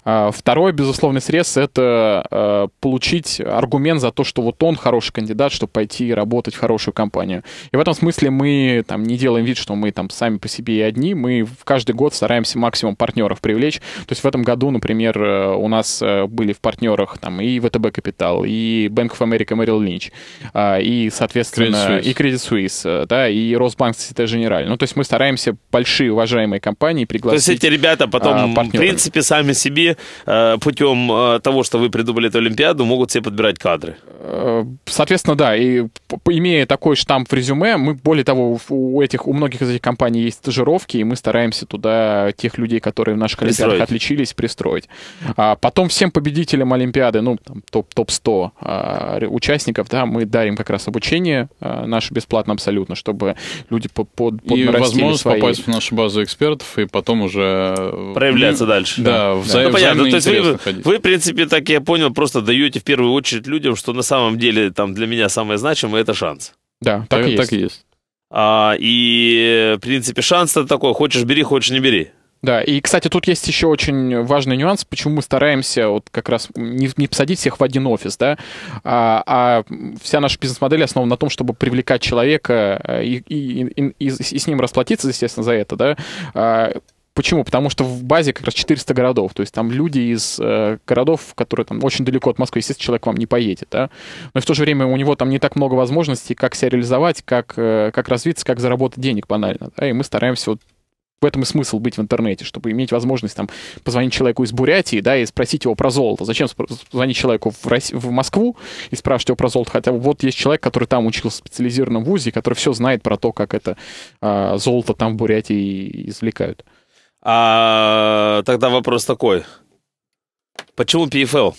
А, второй безусловный срез — это э, получить аргумент за то, что вот он хороший кандидат, чтобы пойти работать в хорошую компанию. И в этом смысле мы там не делаем вид, что мы там сами по себе и одни, мы в каждый год стараемся максимум партнеров привлечь. То есть в этом году, например, э, у нас э, были в партнерах там и ВТБ Капитал, и Bank of America Merrill Lynch, а, и, соответственно, Credit и Credit Suisse, да, и Росбанк Сити Генераль Ну, то есть мы стараемся большие уважаемые компании пригласить. То есть эти ребята потом, а, в принципе, сами себе себе э, путем э, того, что вы придумали эту Олимпиаду, могут себе подбирать кадры. Э, соответственно, да, и имея такой штамп в резюме, мы, более того, у этих, у многих из этих компаний есть стажировки, и мы стараемся туда тех людей, которые в наших Олимпиадах отличились, пристроить. А потом всем победителям Олимпиады, ну, там, топ-100 топ, топ а, участников, да, мы дарим как раз обучение а, наше бесплатно абсолютно, чтобы люди под, под И возможность свои... попасть в нашу базу экспертов и потом уже... Проявляться ну, дальше. Да, да. взаимно понятно. То есть вы, вы, в принципе, так я понял, просто даете в первую очередь людям, что на самом деле там для меня самое значимое – это шанс. Да, так, так, и, есть. и есть. А, и, в принципе, шанс-то такой, хочешь – бери, хочешь – не бери. Да, и, кстати, тут есть еще очень важный нюанс, почему мы стараемся вот как раз не, не посадить всех в один офис, да, а, а вся наша бизнес-модель основана на том, чтобы привлекать человека и, и, и, и, и с ним расплатиться, естественно, за это, да, Почему? Потому что в базе как раз 400 городов, то есть там люди из э, городов, которые там очень далеко от Москвы, естественно, человек к вам не поедет, да? но в то же время у него там не так много возможностей, как себя реализовать, как, э, как развиться, как заработать денег банально, да? и мы стараемся вот в этом и смысл быть в интернете, чтобы иметь возможность там позвонить человеку из Бурятии, да, и спросить его про золото. Зачем звонить человеку в, Росси... в Москву и спрашивать его про золото? Хотя вот есть человек, который там учился в специализированном вузе, который все знает про то, как это э, золото там в Бурятии извлекают. А, тогда вопрос такой. Почему PFL?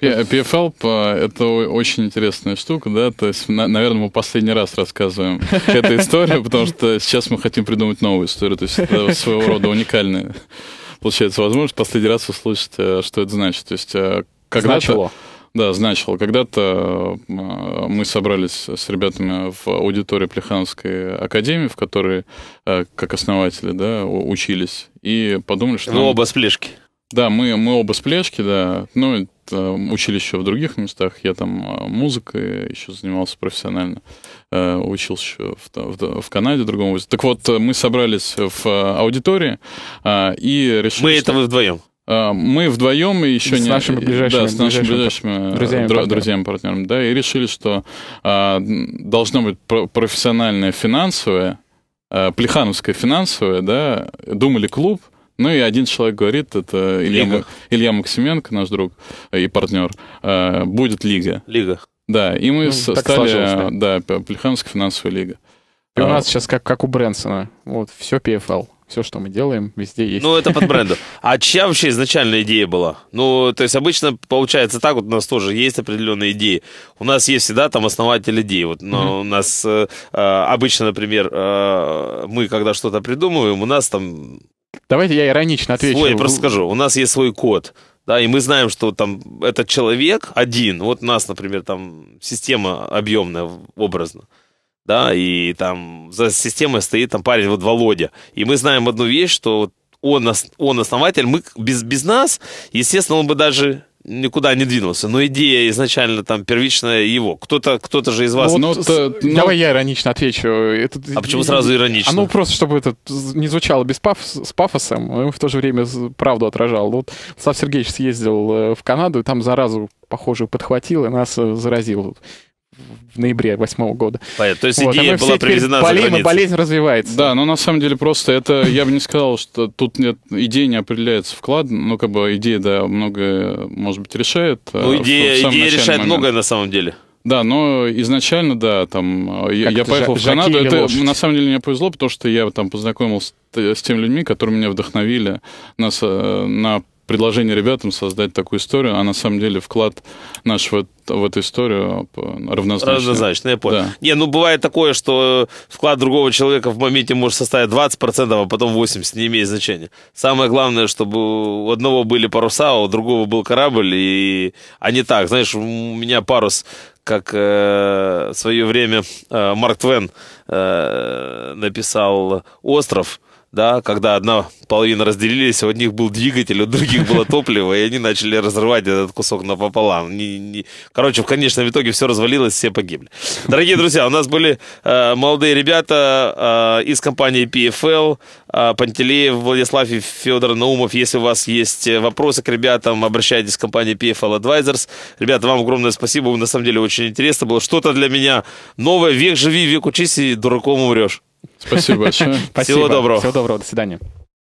PFL — это очень интересная штука, да, то есть, наверное, мы последний раз рассказываем эту историю, потому что сейчас мы хотим придумать новую историю, то есть это своего рода уникальная, получается, возможность последний раз услышать, э, что это значит. То есть э, когда-то... Да, значило. Когда-то э, мы собрались с ребятами в аудитории Плехановской академии, в которой э, как основатели да, учились, и подумали, что... Вы оба сплешки. Да, мы, мы оба сплешки, да. Ну, учились еще в других местах. Я там э, музыкой еще занимался профессионально. Учился еще в, в, в Канаде, в другом вузе. Так вот, мы собрались в аудитории и решили... Мы что... это вы вдвоем? А, мы вдвоем еще с не... нашими ближайшими, да, с нашими ближайшими э, друзьями, друзьями, партнерами. партнерами, да, и решили, что а, должно быть профессиональное финансовое, а, плехановское финансовое, да, думали клуб, ну и один человек говорит, это Илья, лига. Илья Максименко, наш друг и партнер, а, э, будет лига. Лига. Да, и мы ну, стали, да, Плехановская финансовая лига. И у а. нас сейчас как, как у Брэнсона, вот, все PFL все, что мы делаем, везде есть. Ну, это под брендом. А чья вообще изначальная идея была? Ну, то есть обычно получается так, вот у нас тоже есть определенные идеи. У нас есть всегда там основатель идеи. Вот но ну, mm-hmm. у нас э, э, обычно, например, э, мы когда что-то придумываем, у нас там... Давайте я иронично отвечу. Свой, я просто скажу, у нас есть свой код. Да, и мы знаем, что там этот человек один, вот у нас, например, там система объемная, образно да, и там за системой стоит там парень, вот Володя. И мы знаем одну вещь, что он, он основатель, мы без, без нас, естественно, он бы даже никуда не двинулся. Но идея изначально там первичная его. Кто-то кто же из вас... Ну, ну вот, э, ну, давай я иронично отвечу. Это... А почему сразу иронично? А ну, просто чтобы это не звучало без пафос, с пафосом, в то же время правду отражал. Вот Слав Сергеевич съездил э, в Канаду, и там заразу похоже подхватил и нас э, заразил в ноябре восьмого года. Понятно. То есть вот, а идея а была привезена болеем, за границу. болезнь развивается. Да, но на самом деле просто это, я бы не сказал, что тут нет, идея не определяется вклад, ну как бы идея, да, многое, может быть, решает. А ну идея, в, в идея решает момент. многое на самом деле. Да, но изначально, да, там, как я поехал в Канаду, это лошадь. на самом деле мне повезло, потому что я там познакомился с, с теми людьми, которые меня вдохновили нас, на э, предложение ребятам создать такую историю, а на самом деле вклад наш в, в эту историю равнозначный. Равнозначный, я понял. Да. Не, ну бывает такое, что вклад другого человека в моменте может составить 20%, а потом 80%, не имеет значения. Самое главное, чтобы у одного были паруса, а у другого был корабль, и... а не так. Знаешь, у меня парус как э, в свое время э, Марк Твен э, написал «Остров», да, когда одна половина разделились, у одних был двигатель, у других было топливо, и они начали разрывать этот кусок напополам. Не, не... Короче, в конечном итоге все развалилось, все погибли. Дорогие друзья, у нас были э, молодые ребята э, из компании PFL, э, Пантелеев, Владислав и Федор Наумов. Если у вас есть вопросы к ребятам, обращайтесь к компании PFL Advisors. Ребята, вам огромное спасибо, на самом деле очень интересно было. Что-то для меня новое. Век живи, век учись, и дураком умрешь. Спасибо большое. Спасибо. Всего доброго. Всего доброго. До свидания.